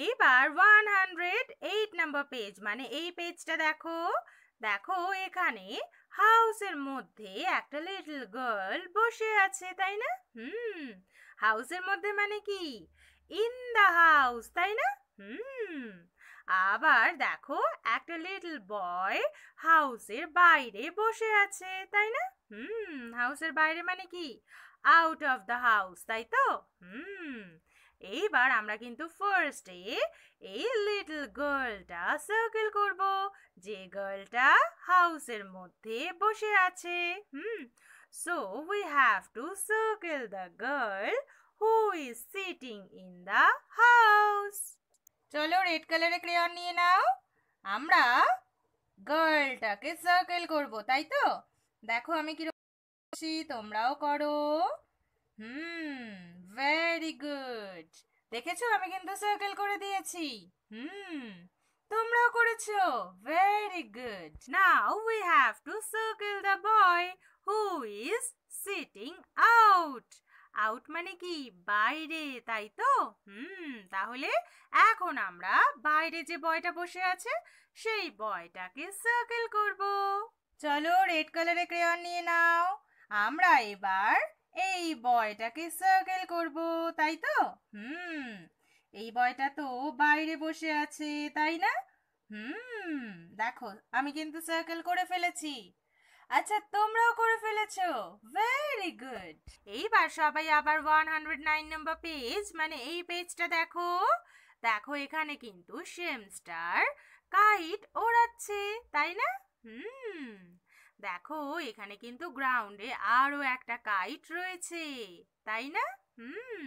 এইবার one hundred eight number page মানে এই পেজটা দেখো দেখো এখানে হাউসের মধ্যে একটা লিটল গার্ল বসে আছে তাই না হুম হাউসের মধ্যে মানে কি ইন দ্য হাউস তাই না হুম আবার দেখো একটা লিটল বয় হাউসের বাইরে বসে আছে তাই না হুম হাউসের বাইরে মানে কি আউট অফ দ্য হাউস তাই তো হুম এইবার আমরা কিন্তু ফার্স্টে এই লিটল গার্লটা সার্কেল করব যে গার্লটা হাউসের মধ্যে বসে আছে hmm so we have to circle the girl who is sitting in the house চলো রেড কালারের ক্রেয়ন নিয়ে নাও আমরা গার্লটাকে সার্কেল করব তাই তো দেখো আমি কি তোমরাও করো হুম ভেরি গুড দেখেছো আমি কিন্তু সার্কেল করে দিয়েছি হুম তোমরাও করেছো very good now we have to circle the boy who is sitting out out মানে কি বাইরে তাই তো হুম তাহলে এখন আমরা বাইরে যে বয়টা বসে আছে সেই বয়টাকে সার্কেল করব চলো রেড কালারের ক্রেয়ন নিয়ে নাও আমরা এবার এই বয়টাকে সার্কেল করব তাই তো হুম এই বয়টা তো বাইরে বসে আছে তাই না হুম দেখো আমি কিন্তু সার্কেল করে ফেলেছি আচ্ছা তোমরাও করে ফেলেছো ভেরি গুড এইবার সবাই আবার one hundred nine number page মানে এই পেজটা দেখো দেখো এখানে কিন্তু সেম স্টার কাইট ওড়াচ্ছে তাই না হুম দেখো এখানে কিন্তু গ্রাউন্ডে আরও একটা কাইট রয়েছে তাই না হুম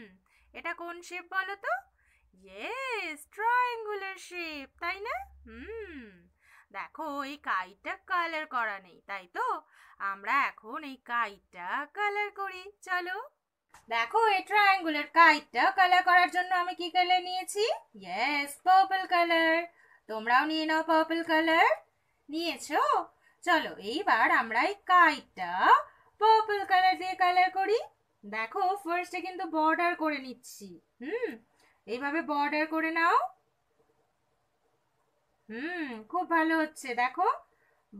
এটা কোন শেপ বলো তো ইয়েস ট্রায়াঙ্গুলার শেপ তাই না হুম দেখো এই কাইটটা কালার করা নেই তাই তো আমরা এখন এই কাইটটা কালার করি চলো দেখো এই ট্রায়াঙ্গুলার কাইটটা কালার করার জন্য আমি কি কালার নিয়েছি ইয়েস পার্পল কালার তোমরাও নিয়ে নাও পার্পল কালার নিয়েছো চলো এইবার আমরা এই কাইটটা পার্পল কালার দিয়ে কালার করি দেখো ফার্স্টে কিন্তু বর্ডার করে নিচ্ছি হুম এইভাবে বর্ডার করে নাও হুম খুব ভালো হচ্ছে দেখো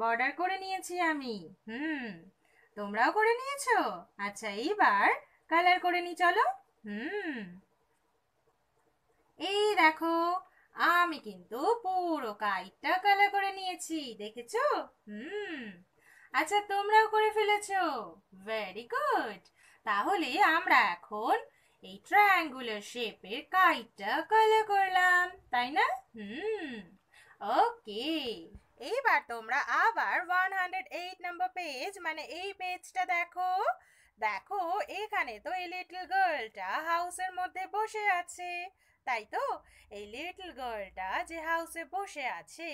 বর্ডার করে নিয়েছি আমি হুম তোমরাও করে নিয়েছো আচ্ছা এইবার কালার করে নি চলো হুম এই দেখো আমি কিন্তু পুরো কাইটটা কালা করে নিয়েছি দেখেছো হুম আচ্ছা তোমরাও করে ফেলেছো ভেরি গুড তাহলে আমরা এখন এই ট্রায়াঙ্গুলার শেপের কাইটটা কালার করলাম তাই না হুম ওকে এইবার তোমরা আবার one hundred eight number page মানে এই পেজটা দেখো দেখো এখানে তো এই লিটল গার্লটা হাউসের মধ্যে বসে আছে তাই তো এই লিটল গার্লটা যে হাউসে বসে আছে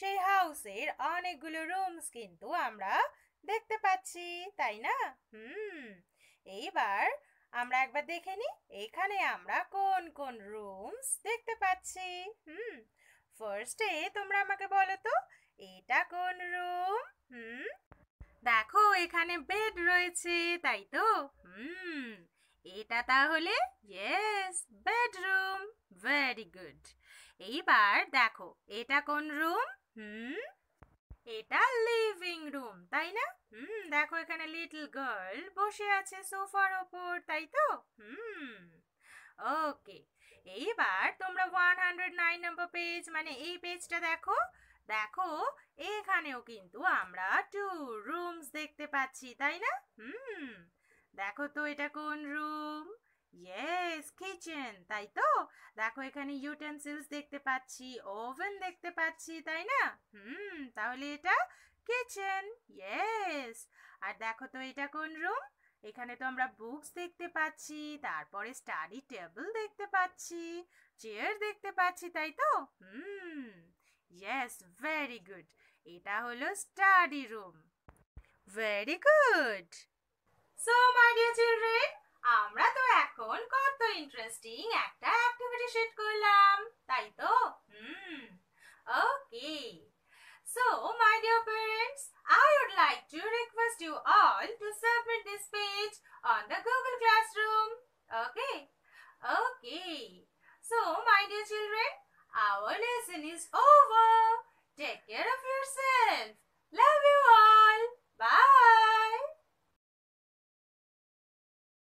সেই হাউসের অনেকগুলো রুমস কিন্তু আমরা দেখতে পাচ্ছি তাই না হুম এইবার আমরা একবার দেখে নিই এখানে আমরা কোন কোন রুমস দেখতে পাচ্ছি হুম ফার্স্টে তোমরা আমাকে বলো তো এটা কোন রুম হুম দেখো এখানে বেড রয়েছে তাই তো হুম এটা তাহলে ইয়েস বেডরুম ভেরি গুড এইবার দেখো এটা কোন রুম হুম এটা লিভিং রুম তাই না হুম দেখো এখানে লিটল গার্ল বসে আছে সোফার ওপর তাই তো হুম ওকে এইবার তোমরা one hundred nine number page মানে এই পেজটা দেখো দেখো এখানেও কিন্তু আমরা টু রুমস দেখতে পাচ্ছি তাই না হুম দেখো তো এটা কোন রুম ইয়েস কিচেন তাই তো দেখো এখানে ইউটেন্সিলস দেখতে পাচ্ছি ওভেন দেখতে পাচ্ছি তাই না হুম তাহলে এটা কিচেন ইয়েস আর দেখো তো এটা কোন রুম এখানে তো আমরা বুকস দেখতে পাচ্ছি তারপরে স্টাডি টেবিল দেখতে পাচ্ছি চেয়ার দেখতে পাচ্ছি তাই তো হুম ইয়েস ভেরি গুড এটা হলো study room very good so my dear children আমরা তো এখন কত ইন্টারেস্টিং একটা অ্যাক্টিভিটি শেট করলাম তাই তো hmm okay so my dear parents I would like to request you all to submit this page on the Google classroom okay okay so my dear children our lesson is over. Take care of yourself. Love you.